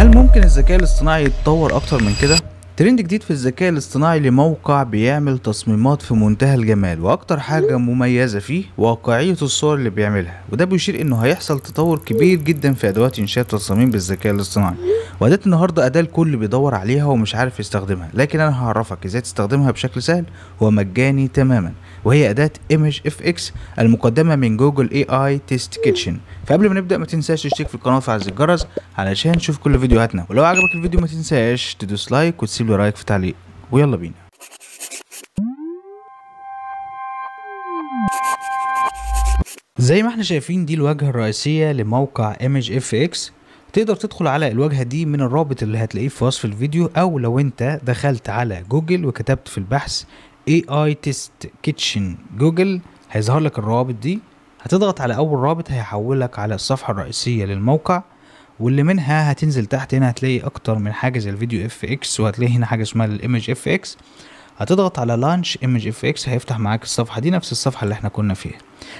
هل ممكن الذكاء الاصطناعي يتطور اكتر من كده ترند جديد في الذكاء الاصطناعي لموقع بيعمل تصميمات في منتهى الجمال واكتر حاجة مميزة فيه واقعية الصور اللي بيعملها وده بيشير انه هيحصل تطور كبير جدا في ادوات انشاء التصاميم بالذكاء الاصطناعي واداة النهاردة اداة الكل بيدور عليها ومش عارف يستخدمها لكن انا هعرفك ازاي تستخدمها بشكل سهل ومجاني تماما وهي اداة ايمج اف اكس المقدمة من جوجل اي اي تيست كيتشن فقبل ما نبدا ما تنساش تشترك في القناة وتفعل الجرس علشان تشوف كل فيديوهاتنا ولو عجبك الفيديو ما تنساش تدوس لايك وتسيب لي رايك في تعليق ويلا بينا زي ما احنا شايفين دي الواجهة الرئيسية لموقع image fx تقدر تدخل على الواجهة دي من الرابط اللي هتلاقيه في وصف الفيديو او لو انت دخلت على جوجل وكتبت في البحث AI Test Kitchen جوجل هيظهر لك الروابط دي هتضغط على اول رابط هيحولك على الصفحة الرئيسية للموقع واللي منها هتنزل تحت هنا هتلاقي اكتر من حاجه زي الفيديو اف اكس وهتلاقي هنا حاجه اسمها الايمج اف اكس هتضغط على لانش ايمج اف اكس هيفتح معاك الصفحه دي نفس الصفحه اللي احنا كنا فيها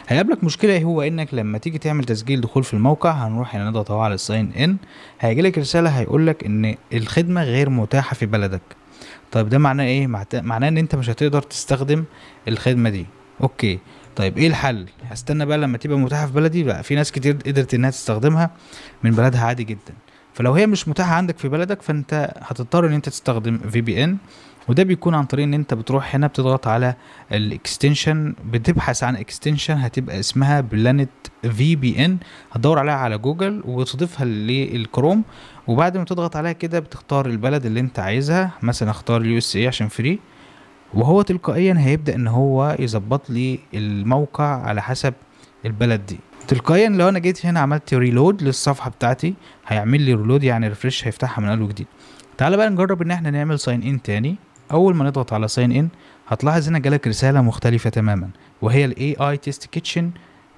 هيقابلك مشكله هو انك لما تيجي تعمل تسجيل دخول في الموقع هنروح هنا نضغط على الساين ان هيجيلك رساله هيقولك ان الخدمه غير متاحه في بلدك طيب ده معناه ايه معناه ان انت مش هتقدر تستخدم الخدمه دي اوكي طيب ايه الحل هستنى بقى لما تبقى متاحه في بلدي بقى في ناس كتير قدرت انها تستخدمها من بلدها عادي جدا فلو هي مش متاحه عندك في بلدك فانت هتضطر ان انت تستخدم في بي ان وده بيكون عن طريق ان انت بتروح هنا بتضغط على الاكستنشن بتبحث عن اكستنشن هتبقى اسمها بلانت في بي ان هتدور عليها على جوجل وتضيفها للكروم وبعد ما تضغط عليها كده بتختار البلد اللي انت عايزها مثلا اختار اليو اس اي عشان فري وهو تلقائيا هيبدا ان هو يظبط لي الموقع على حسب البلد دي تلقائيا لو انا جيت هنا عملت ريلود للصفحه بتاعتي هيعمل لي ريلود يعني ريفرش هيفتحها من اول وجديد تعال بقى نجرب ان احنا نعمل ساين ان تاني اول ما نضغط على ساين ان هتلاحظ هنا جالك رساله مختلفه تماما وهي الاي اي تيست كيتشن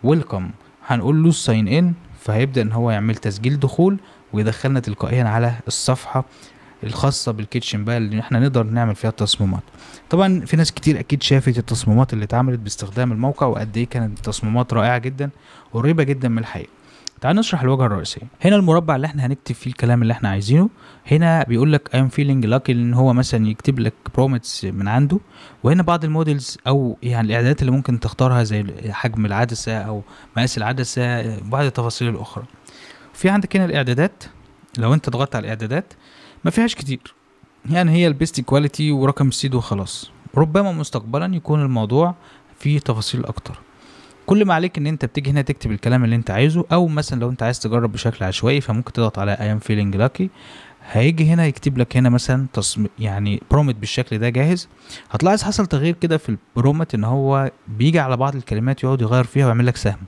ويلكم هنقول له ساين ان فهيبدا ان هو يعمل تسجيل دخول ويدخلنا تلقائيا على الصفحه الخاصه بالكيتشن بقى اللي احنا نقدر نعمل فيها التصميمات طبعا في ناس كتير اكيد شافت التصميمات اللي اتعملت باستخدام الموقع وقد ايه كانت تصميمات رائعه جدا قريبه جدا من الحقيقه تعال نشرح الواجهه الرئيسيه هنا المربع اللي احنا هنكتب فيه الكلام اللي احنا عايزينه هنا بيقول لك I'm feeling lucky ان هو مثلا يكتب لك برومتس من عنده وهنا بعض المودلز او يعني الاعدادات اللي ممكن تختارها زي حجم العدسه او مقاس العدسه بعض التفاصيل الاخرى في عندك هنا الاعدادات لو انت ضغطت على الاعدادات ما فيهاش كتير يعني هي البيست كواليتي ورقم سيد وخلاص ربما مستقبلا يكون الموضوع فيه تفاصيل اكتر كل ما عليك ان انت بتيجي هنا تكتب الكلام اللي انت عايزه او مثلا لو انت عايز تجرب بشكل عشوائي فممكن تضغط على اي ام فيلينج لاكي هيجي هنا يكتب لك هنا مثلا تصميم يعني برومت بالشكل ده جاهز هتلاحظ حصل تغيير كده في البرومت ان هو بيجي على بعض الكلمات يقعد يغير فيها ويعمل لك سهم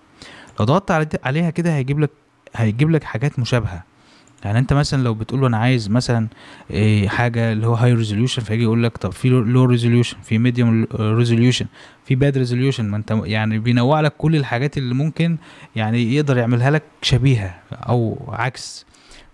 لو ضغطت عليها كده هيجيب لك هيجيب لك حاجات مشابهه يعني انت مثلا لو بتقول له انا عايز مثلا إيه حاجه اللي هو هاي ريزوليوشن فيجي يقول لك طب في لو ريزوليوشن في ميديوم ريزوليوشن في باد ريزوليوشن ما انت يعني بينوع لك كل الحاجات اللي ممكن يعني يقدر يعملها لك شبيهه او عكس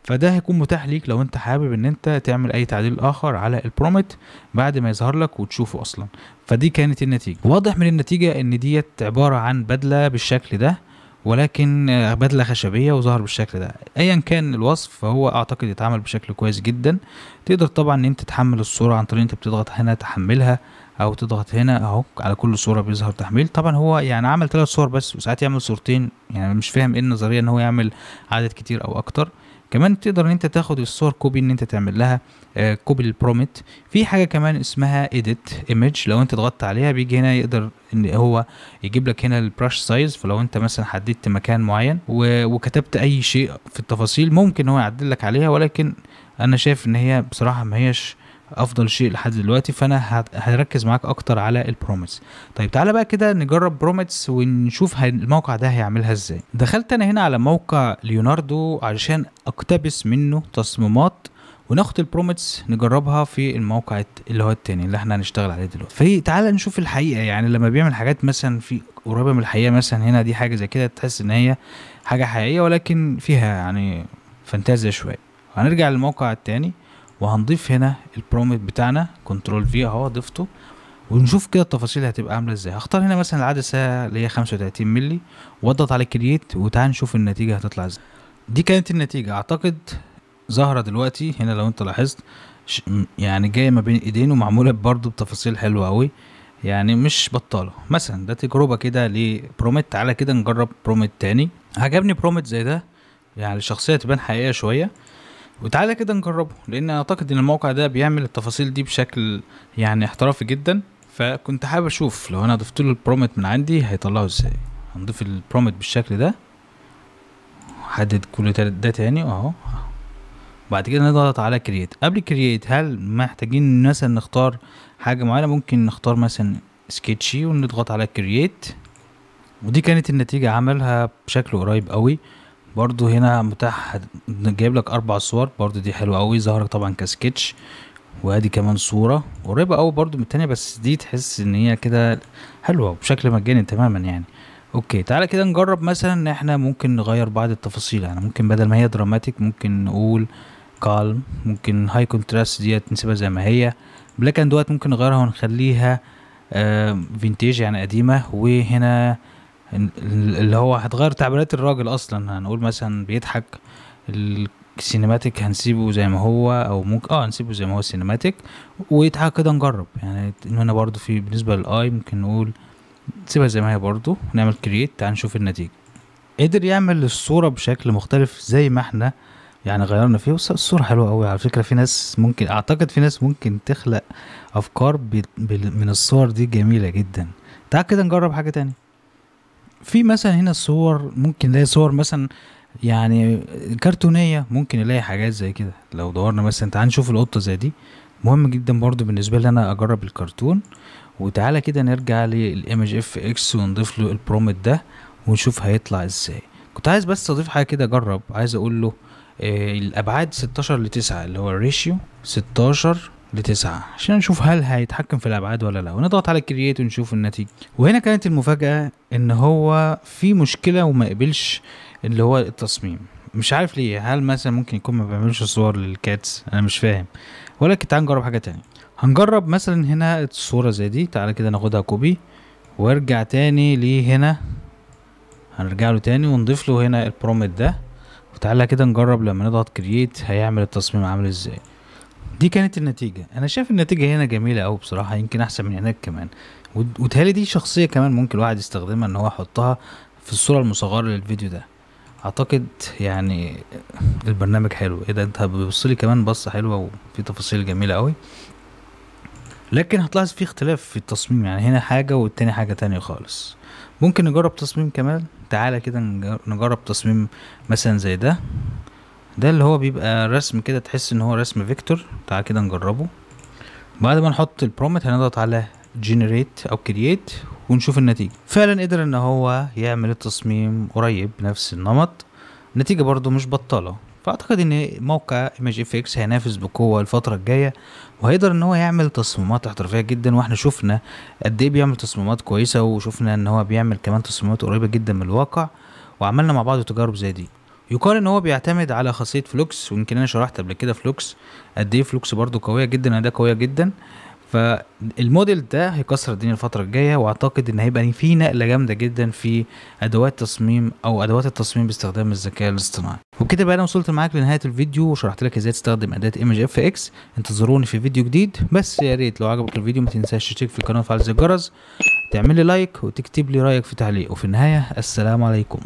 فده هيكون متاح ليك لو انت حابب ان انت تعمل اي تعديل اخر على البرومت بعد ما يظهر لك وتشوفه اصلا فدي كانت النتيجه واضح من النتيجه ان ديت عباره عن بدله بالشكل ده ولكن بدله خشبيه وظهر بالشكل ده ايا كان الوصف فهو اعتقد يتعمل بشكل كويس جدا تقدر طبعا ان انت تحمل الصوره عن طريق انت بتضغط هنا تحملها او تضغط هنا اهو على كل صوره بيظهر تحميل طبعا هو يعني عمل ثلاث صور بس وساعات يعمل صورتين يعني مش فاهم ايه النظريه ان هو يعمل عدد كتير او اكتر كمان تقدر ان انت تاخد الصور كوبي ان انت تعمل لها كوبي آه، البرومت في حاجه كمان اسمها اديت ايمج لو انت ضغطت عليها بيجي هنا يقدر ان هو يجيب لك هنا البراش سايز فلو انت مثلا حددت مكان معين وكتبت اي شيء في التفاصيل ممكن هو يعدل لك عليها ولكن انا شايف ان هي بصراحه ما هيش افضل شيء لحد دلوقتي فانا هركز معاك اكتر على البروميتس طيب تعالى بقى كده نجرب بروميتس ونشوف الموقع ده هيعملها ازاي دخلت انا هنا على موقع ليوناردو علشان اقتبس منه تصميمات وناخد البروميتس نجربها في الموقع اللي هو التاني اللي احنا هنشتغل عليه دلوقتي تعالى نشوف الحقيقه يعني لما بيعمل حاجات مثلا في قريبه من الحقيقه مثلا هنا دي حاجه زي كده تحس ان هي حاجه حقيقيه ولكن فيها يعني فانتازيا شويه هنرجع للموقع التاني وهنضيف هنا البرومت بتاعنا كنترول في اهو ضفته ونشوف كده التفاصيل هتبقى عامله ازاي هختار هنا مثلا العدسه اللي هي 35 مللي واضغط على كرييت وتعال نشوف النتيجه هتطلع ازاي دي كانت النتيجه اعتقد ظاهره دلوقتي هنا لو انت لاحظت يعني جايه ما بين ايدين ومعموله برضو بتفاصيل حلوه قوي يعني مش بطاله مثلا ده تجربه كده لبروميت تعالى كده نجرب بروميت تاني عجبني بروميت زي ده يعني الشخصيه تبان حقيقيه شويه وتعالى كده نجربه لان اعتقد ان الموقع ده بيعمل التفاصيل دي بشكل يعني احترافي جدا فكنت حابب اشوف لو انا ضفت له البرومت من عندي هيطلعه ازاي هنضيف البرومت بالشكل ده حدد كل ده تاني اهو بعد كده نضغط على كرييت قبل كرييت هل محتاجين مثلا نختار حاجه معينه ممكن نختار مثلا سكتشي ونضغط على كرييت ودي كانت النتيجه عملها بشكل قريب قوي برضو هنا متاح جايب لك اربع صور برضو دي حلوه قوي ظهرك طبعا كسكتش وادي كمان صوره قريبه قوي برضو من التانيه بس دي تحس ان هي كده حلوه بشكل مجاني تماما يعني اوكي تعالى كده نجرب مثلا ان احنا ممكن نغير بعض التفاصيل يعني ممكن بدل ما هي دراماتيك ممكن نقول كالم ممكن هاي كونتراست ديت نسيبها زي ما هي بلاك اند وايت ممكن نغيرها ونخليها فينتيج آه، يعني قديمه وهنا اللي هو هتغير تعبيرات الراجل اصلا هنقول مثلا بيضحك السينماتيك هنسيبه زي ما هو او ممكن اه هنسيبه زي ما هو السينماتيك وتعالى كده نجرب يعني هنا برضو في بالنسبه للاي ممكن نقول سيبها زي ما هي برضو نعمل كرييت تعال نشوف النتيجه قدر يعمل الصوره بشكل مختلف زي ما احنا يعني غيرنا فيه الصوره حلوه قوي على فكره في ناس ممكن اعتقد في ناس ممكن تخلق افكار من الصور دي جميله جدا تعال كده نجرب حاجه تانية في مثلا هنا صور ممكن نلاقي صور مثلا يعني كرتونيه ممكن نلاقي حاجات زي كده لو دورنا مثلا تعال نشوف القطه زي دي مهم جدا برضو بالنسبه لي انا اجرب الكرتون وتعالى كده نرجع للايمج اف اكس ونضيف له البرومت ده ونشوف هيطلع ازاي كنت عايز بس اضيف حاجه كده اجرب عايز اقول له آه، الابعاد 16 ل 9 اللي هو الريشيو 16 لتسعة عشان نشوف هل هيتحكم في الأبعاد ولا لا ونضغط على كرييت ونشوف النتيجة وهنا كانت المفاجأة إن هو في مشكلة وما قبلش اللي هو التصميم مش عارف ليه هل مثلا ممكن يكون ما بيعملش صور للكاتس انا مش فاهم ولكن تعال نجرب حاجه تانية هنجرب مثلا هنا الصوره زي دي تعالى كده ناخدها كوبي وارجع تاني لهنا هنرجع له تاني ونضيف له هنا البرومت ده وتعالى كده نجرب لما نضغط كرييت هيعمل التصميم عامل ازاي دي كانت النتيجة أنا شايف النتيجة هنا جميلة أوي بصراحة يمكن أحسن من هناك كمان وتهالي دي شخصية كمان ممكن الواحد يستخدمها إن هو يحطها في الصورة المصغرة للفيديو ده أعتقد يعني البرنامج حلو إيه ده أنت بتبصلي كمان بصة حلوة وفي تفاصيل جميلة أوي لكن هتلاحظ في اختلاف في التصميم يعني هنا حاجة والتاني حاجة تانية خالص ممكن نجرب تصميم كمان تعالى كده نجرب تصميم مثلا زي ده ده اللي هو بيبقى رسم كده تحس ان هو رسم فيكتور تعال كده نجربه بعد ما نحط البرومت هنضغط على جنريت او كرييت ونشوف النتيجه فعلا قدر ان هو يعمل التصميم قريب نفس النمط النتيجه برضو مش بطاله فاعتقد ان موقع ايمج اف اكس هينافس بقوه الفتره الجايه وهيقدر ان هو يعمل تصميمات احترافيه جدا واحنا شفنا قد ايه بيعمل تصميمات كويسه وشفنا ان هو بيعمل كمان تصميمات قريبه جدا من الواقع وعملنا مع بعض تجارب زي دي يقال ان هو بيعتمد على خاصيه فلوكس ويمكن انا شرحت قبل كده فلوكس قد ايه فلوكس برضو قويه جدا اداة قويه جدا فالموديل ده هيكسر الدنيا الفتره الجايه واعتقد ان هيبقى في نقله جامده جدا في ادوات تصميم او ادوات التصميم باستخدام الذكاء الاصطناعي وبكده بقى انا وصلت معاك لنهايه الفيديو وشرحت لك ازاي تستخدم اداه ايمج اف اكس انتظروني في فيديو جديد بس يا ريت لو عجبك الفيديو ما تنساش تشترك في القناه وتفعل زر الجرس تعمل لي لايك وتكتب لي رايك في تعليق وفي النهايه السلام عليكم